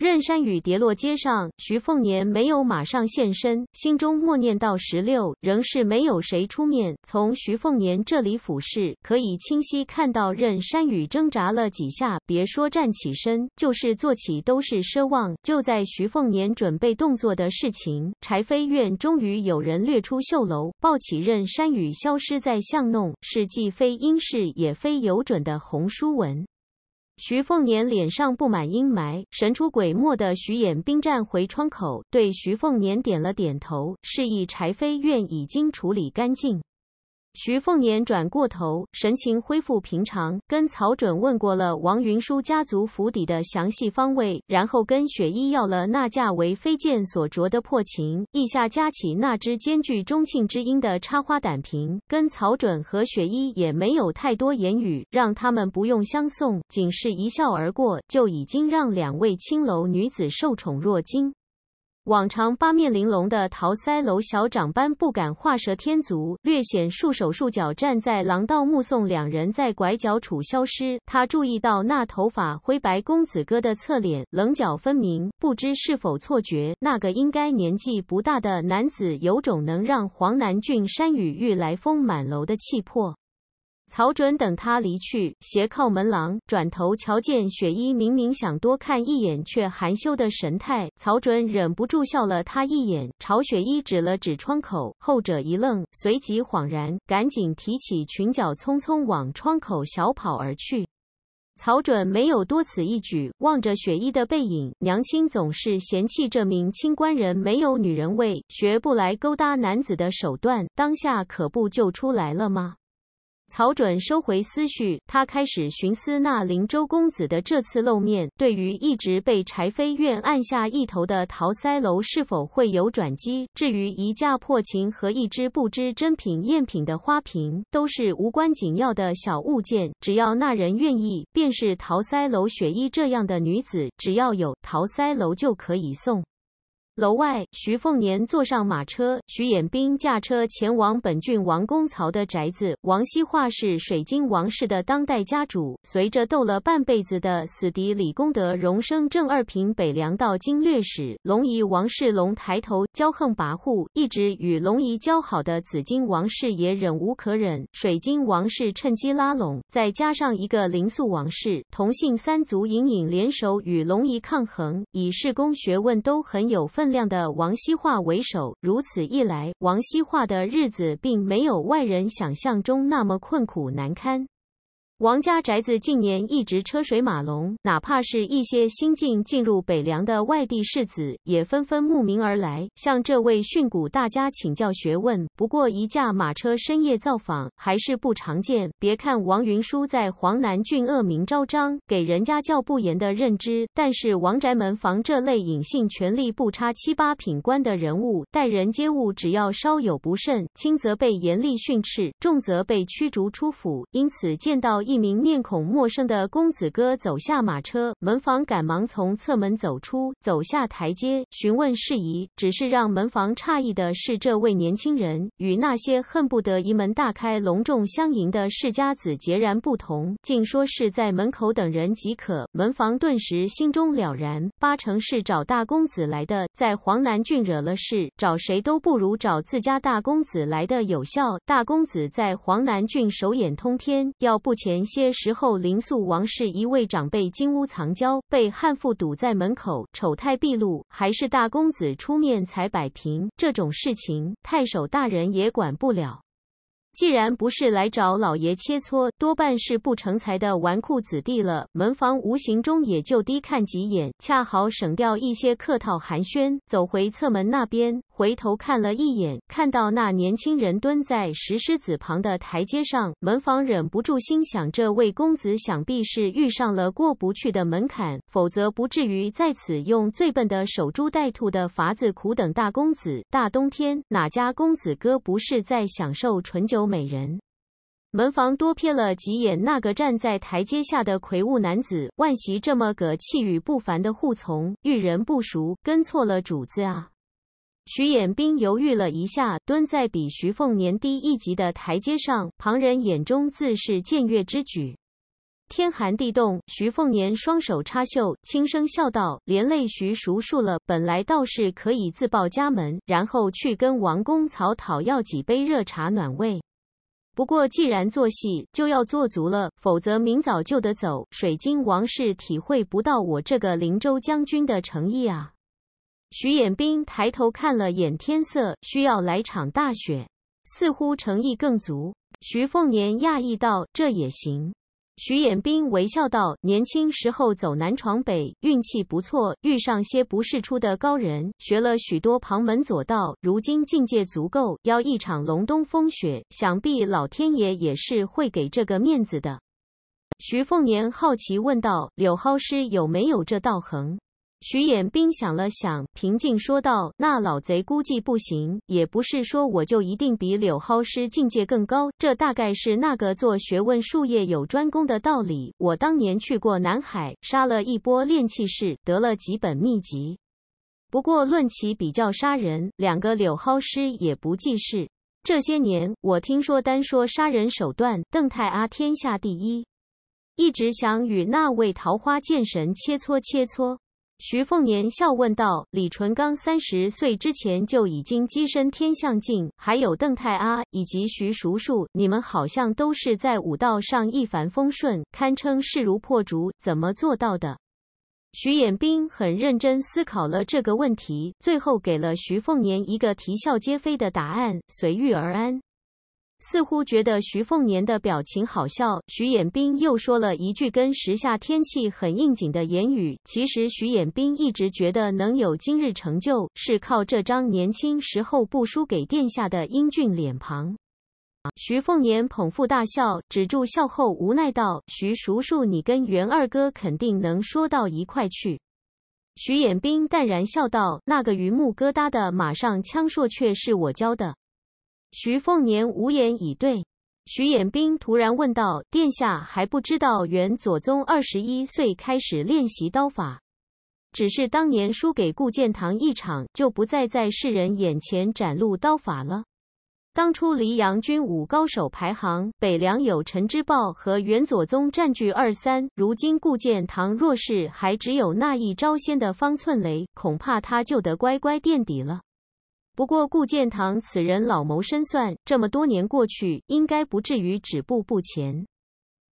任山雨跌落街上，徐凤年没有马上现身，心中默念到：“十六仍是没有谁出面。”从徐凤年这里俯视，可以清晰看到任山雨挣扎了几下，别说站起身，就是坐起都是奢望。就在徐凤年准备动作的事情，柴扉院终于有人掠出绣楼，抱起任山雨，消失在巷弄。是既非应试也非有准的红书文。徐凤年脸上布满阴霾，神出鬼没的徐衍兵站回窗口，对徐凤年点了点头，示意柴飞院已经处理干净。徐凤年转过头，神情恢复平常，跟曹准问过了王云舒家族府邸的详细方位，然后跟雪衣要了那架为飞剑所着的破琴，意下夹起那只兼具中庆之音的插花胆瓶，跟曹准和雪衣也没有太多言语，让他们不用相送，仅是一笑而过，就已经让两位青楼女子受宠若惊。往常八面玲珑的桃腮楼小长班不敢画蛇添足，略显束手束脚，站在廊道目送两人在拐角处消失。他注意到那头发灰白公子哥的侧脸棱角分明，不知是否错觉，那个应该年纪不大的男子有种能让黄南郡山雨欲来风满楼的气魄。曹准等他离去，斜靠门廊，转头瞧见雪衣明明想多看一眼，却含羞的神态。曹准忍不住笑了他一眼，朝雪衣指了指窗口。后者一愣，随即恍然，赶紧提起裙角，匆匆往窗口小跑而去。曹准没有多此一举，望着雪衣的背影，娘亲总是嫌弃这名清官人没有女人味，学不来勾搭男子的手段，当下可不就出来了吗？曹准收回思绪，他开始寻思那林州公子的这次露面，对于一直被柴飞院按下一头的桃腮楼是否会有转机。至于一架破琴和一只不知真品赝品的花瓶，都是无关紧要的小物件，只要那人愿意，便是桃腮楼雪衣这样的女子，只要有桃腮楼就可以送。楼外，徐凤年坐上马车，徐衍兵驾车前往本郡王公曹的宅子。王希化是水晶王室的当代家主，随着斗了半辈子的死敌李公德荣升正二品北凉道经略使，龙仪王世龙抬头骄横跋扈，一直与龙仪交好的紫金王氏也忍无可忍，水晶王氏趁机拉拢，再加上一个灵宿王氏，同姓三族隐隐联手与龙仪抗衡，以世功学问都很有分。的王羲化为首，如此一来，王羲化的日子并没有外人想象中那么困苦难堪。王家宅子近年一直车水马龙，哪怕是一些新晋进入北凉的外地世子，也纷纷慕名而来，向这位训诂大家请教学问。不过，一架马车深夜造访还是不常见。别看王云舒在黄南郡恶名昭彰，给人家教不严的认知，但是王宅门房这类隐性权力不差七八品官的人物，待人接物只要稍有不慎，轻则被严厉训斥，重则被驱逐出府。因此，见到。一名面孔陌生的公子哥走下马车，门房赶忙从侧门走出，走下台阶询问事宜。只是让门房诧异的是，这位年轻人与那些恨不得一门大开、隆重相迎的世家子截然不同，竟说是在门口等人即可。门房顿时心中了然，八成是找大公子来的。在黄南郡惹了事，找谁都不如找自家大公子来的有效。大公子在黄南郡手眼通天，要不前。前些时候，林肃王室一位长辈金屋藏娇，被悍妇堵在门口，丑态毕露，还是大公子出面才摆平。这种事情，太守大人也管不了。既然不是来找老爷切磋，多半是不成才的纨绔子弟了。门房无形中也就低看几眼，恰好省掉一些客套寒暄，走回侧门那边。回头看了一眼，看到那年轻人蹲在石狮子旁的台阶上，门房忍不住心想：这位公子想必是遇上了过不去的门槛，否则不至于在此用最笨的守株待兔的法子苦等大公子。大冬天哪家公子哥不是在享受醇酒美人？门房多瞥了几眼那个站在台阶下的魁梧男子，万喜这么个气宇不凡的护从，遇人不熟，跟错了主子啊！徐衍斌犹豫了一下，蹲在比徐凤年低一级的台阶上，旁人眼中自是僭越之举。天寒地冻，徐凤年双手插袖，轻声笑道：“连累徐叔叔了。本来倒是可以自报家门，然后去跟王公曹讨要几杯热茶暖胃。不过既然做戏，就要做足了，否则明早就得走。水晶王是体会不到我这个灵州将军的诚意啊。”徐衍斌抬头看了眼天色，需要来场大雪，似乎诚意更足。徐凤年讶异道：“这也行？”徐衍斌微笑道：“年轻时候走南闯北，运气不错，遇上些不世出的高人，学了许多旁门左道。如今境界足够，要一场隆冬风雪，想必老天爷也是会给这个面子的。”徐凤年好奇问道：“柳蒿师有没有这道行？”徐衍冰想了想，平静说道：“那老贼估计不行，也不是说我就一定比柳蒿师境界更高。这大概是那个做学问术业有专攻的道理。我当年去过南海，杀了一波炼气士，得了几本秘籍。不过论起比较杀人，两个柳蒿师也不济事。这些年我听说，单说杀人手段，邓太阿天下第一，一直想与那位桃花剑神切磋切磋。”徐凤年笑问道：“李淳罡三十岁之前就已经跻身天象境，还有邓太阿以及徐叔叔，你们好像都是在武道上一帆风顺，堪称势如破竹，怎么做到的？”徐衍兵很认真思考了这个问题，最后给了徐凤年一个啼笑皆非的答案：随遇而安。似乎觉得徐凤年的表情好笑，徐衍冰又说了一句跟时下天气很应景的言语。其实徐衍冰一直觉得能有今日成就是靠这张年轻时候不输给殿下的英俊脸庞。徐凤年捧腹大笑，止住笑后无奈道：“徐叔叔，你跟袁二哥肯定能说到一块去。”徐衍冰淡然笑道：“那个榆木疙瘩的马上枪硕却是我教的。”徐凤年无言以对，徐衍兵突然问道：“殿下还不知道，元左宗二十一岁开始练习刀法，只是当年输给顾建堂一场，就不再在世人眼前展露刀法了。当初黎阳军武高手排行，北凉有陈之豹和元左宗占据二三，如今顾建堂若是还只有那一招先的方寸雷，恐怕他就得乖乖垫底了。”不过，顾建堂此人老谋深算，这么多年过去，应该不至于止步不前。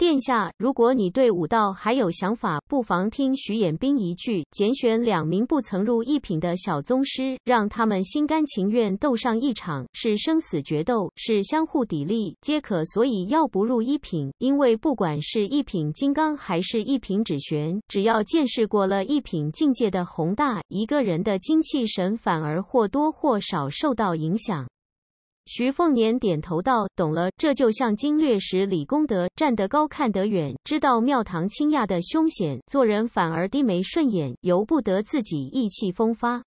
殿下，如果你对武道还有想法，不妨听徐衍兵一句：，拣选两名不曾入一品的小宗师，让他们心甘情愿斗上一场，是生死决斗，是相互砥砺，皆可。所以要不入一品，因为不管是一品金刚还是一品指玄，只要见识过了一品境界的宏大，一个人的精气神反而或多或少受到影响。徐凤年点头道：“懂了，这就像经略使李公德站得高看得远，知道庙堂倾轧的凶险，做人反而低眉顺眼，由不得自己意气风发。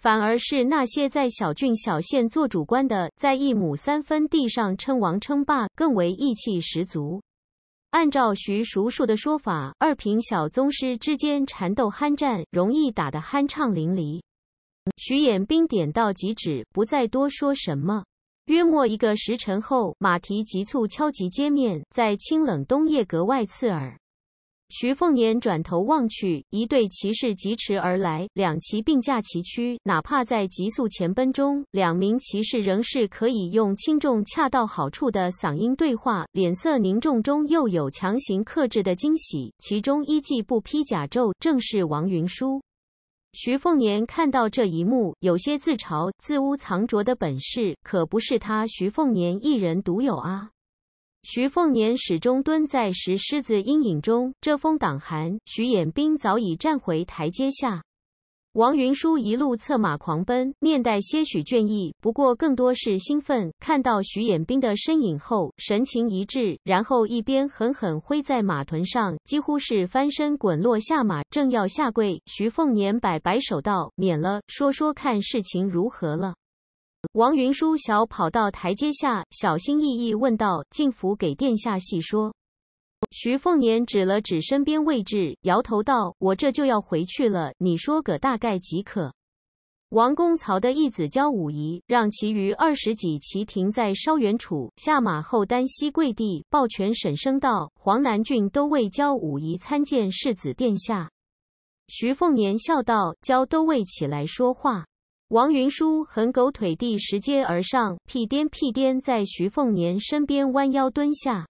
反而是那些在小郡小县做主官的，在一亩三分地上称王称霸，更为意气十足。按照徐叔叔的说法，二品小宗师之间缠斗酣战，容易打得酣畅淋漓。”徐衍兵点到即止，不再多说什么。约莫一个时辰后，马蹄急促敲击街面，在清冷冬夜格外刺耳。徐凤年转头望去，一队骑士疾驰而来，两骑并驾齐驱。哪怕在急速前奔中，两名骑士仍是可以用轻重恰到好处的嗓音对话，脸色凝重中又有强行克制的惊喜。其中一骑不披甲胄，正是王云舒。徐凤年看到这一幕，有些自嘲。自污藏拙的本事，可不是他徐凤年一人独有啊。徐凤年始终蹲在石狮子阴影中遮风挡寒。徐衍兵早已站回台阶下。王云舒一路策马狂奔，面带些许倦意，不过更多是兴奋。看到徐衍兵的身影后，神情一滞，然后一边狠狠挥在马臀上，几乎是翻身滚落下马。正要下跪，徐凤年摆摆手道：“免了，说说看事情如何了。”王云舒小跑到台阶下，小心翼翼问道：“进府给殿下细说。”徐凤年指了指身边位置，摇头道：“我这就要回去了，你说个大概即可。”王公曹的义子焦武仪让其余二十几骑停在稍远处，下马后单膝跪地，抱拳沈声道：“黄南郡都尉焦武仪参见世子殿下。”徐凤年笑道：“焦都尉起来说话。”王云舒很狗腿地拾阶而上，屁颠屁颠在徐凤年身边弯腰蹲下。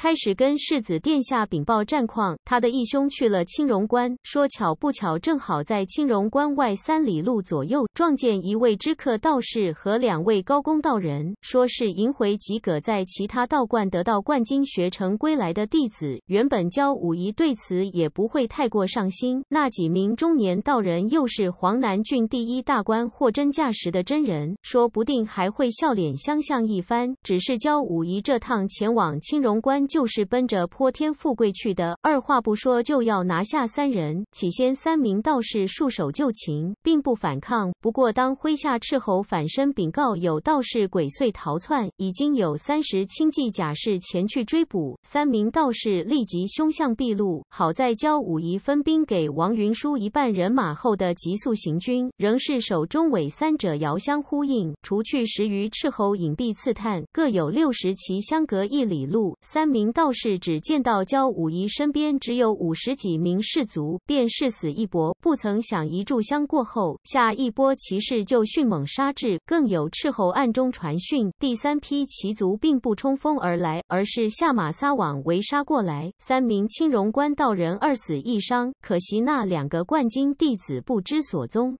开始跟世子殿下禀报战况，他的义兄去了青龙关，说巧不巧，正好在青龙关外三里路左右撞见一位知客道士和两位高公道人，说是迎回及葛在其他道观得到冠军学成归来的弟子。原本教武夷对此也不会太过上心，那几名中年道人又是黄南郡第一大官货真价实的真人，说不定还会笑脸相向一番。只是教武夷这趟前往青龙关。就是奔着泼天富贵去的，二话不说就要拿下三人。起先三名道士束手就擒，并不反抗。不过，当麾下斥候反身禀告有道士鬼祟逃窜，已经有三十轻骑甲士前去追捕，三名道士立即凶相毕露。好在焦武仪分兵给王云舒一半人马后的急速行军，仍是守中尾三者遥相呼应。除去十余斥候隐蔽刺探，各有六十骑，相隔一里路，三名。名道士只见到焦武一身边只有五十几名士卒，便誓死一搏。不曾想一炷香过后，下一波骑士就迅猛杀至，更有斥候暗中传讯，第三批骑卒并不冲锋而来，而是下马撒网围杀过来。三名青龙关道人二死一伤，可惜那两个冠军弟子不知所踪。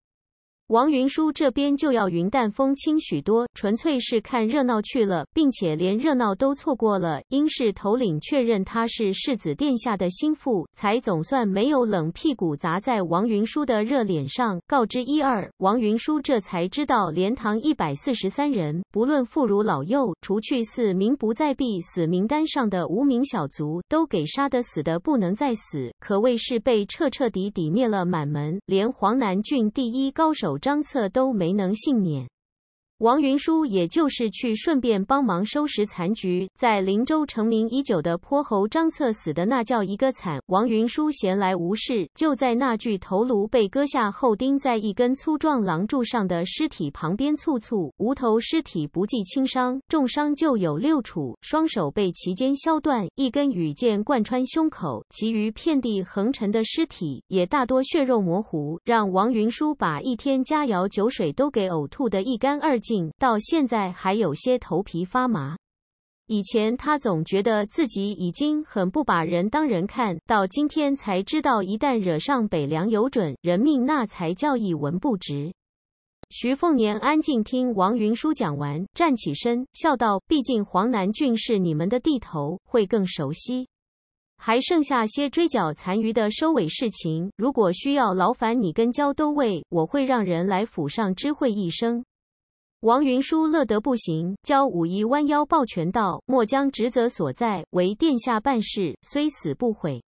王云舒这边就要云淡风轻许多，纯粹是看热闹去了，并且连热闹都错过了。应是头领确认他是世子殿下的心腹，才总算没有冷屁股砸在王云舒的热脸上。告知一二，王云舒这才知道，连堂一百四十三人，不论妇孺老幼，除去四名不在必死名单上的无名小卒，都给杀得死的不能再死，可谓是被彻彻底底灭了满门，连黄南郡第一高手。张策都没能幸免。王云舒也就是去顺便帮忙收拾残局。在林州成名已久的泼猴张策死的那叫一个惨。王云舒闲来无事，就在那具头颅被割下后钉在一根粗壮廊柱上的尸体旁边，簇簇无头尸体不计轻伤，重伤就有六处，双手被齐肩削断，一根羽箭贯穿胸口，其余遍地横陈的尸体也大多血肉模糊，让王云舒把一天佳肴酒水都给呕吐得一干二净。到现在还有些头皮发麻。以前他总觉得自己已经很不把人当人看，到今天才知道，一旦惹上北凉有准人命，那才叫一文不值。徐凤年安静听王云舒讲完，站起身笑道：“毕竟黄南郡是你们的地头，会更熟悉。还剩下些追缴残余的收尾事情，如果需要劳烦你跟焦都尉，我会让人来府上知会一声。”王云舒乐得不行，教武义弯腰抱拳道：“末将职责所在，为殿下办事，虽死不悔。”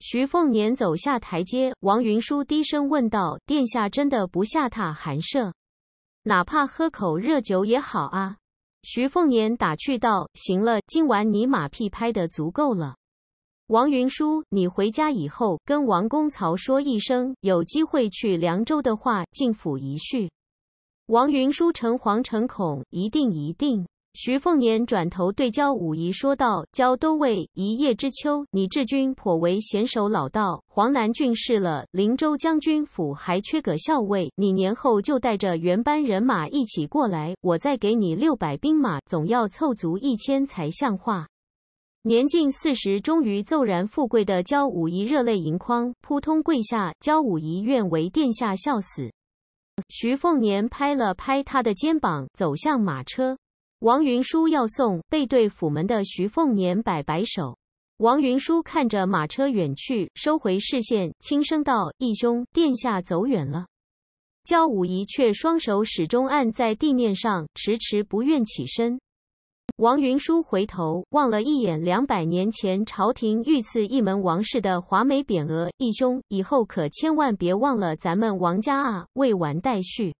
徐凤年走下台阶，王云舒低声问道：“殿下真的不下榻寒舍，哪怕喝口热酒也好啊？”徐凤年打趣道：“行了，今晚你马屁拍得足够了。”王云舒，你回家以后跟王公曹说一声，有机会去凉州的话，进府一叙。王云舒诚惶诚恐，一定一定。徐凤年转头对焦武仪说道：“焦都尉，一叶知秋，你治军颇为娴熟老道。黄南郡失了，灵州将军府还缺个校尉，你年后就带着原班人马一起过来，我再给你六百兵马，总要凑足一千才像话。”年近四十，终于骤然富贵的焦武仪热泪盈眶，扑通跪下：“焦武仪愿为殿下效死。”徐凤年拍了拍他的肩膀，走向马车。王云舒要送背对府门的徐凤年摆摆手。王云舒看着马车远去，收回视线，轻声道：“义兄，殿下走远了。”焦武仪却双手始终按在地面上，迟迟不愿起身。王云舒回头望了一眼两百年前朝廷御赐一门王室的华美匾额，义兄，以后可千万别忘了咱们王家啊！未完待续。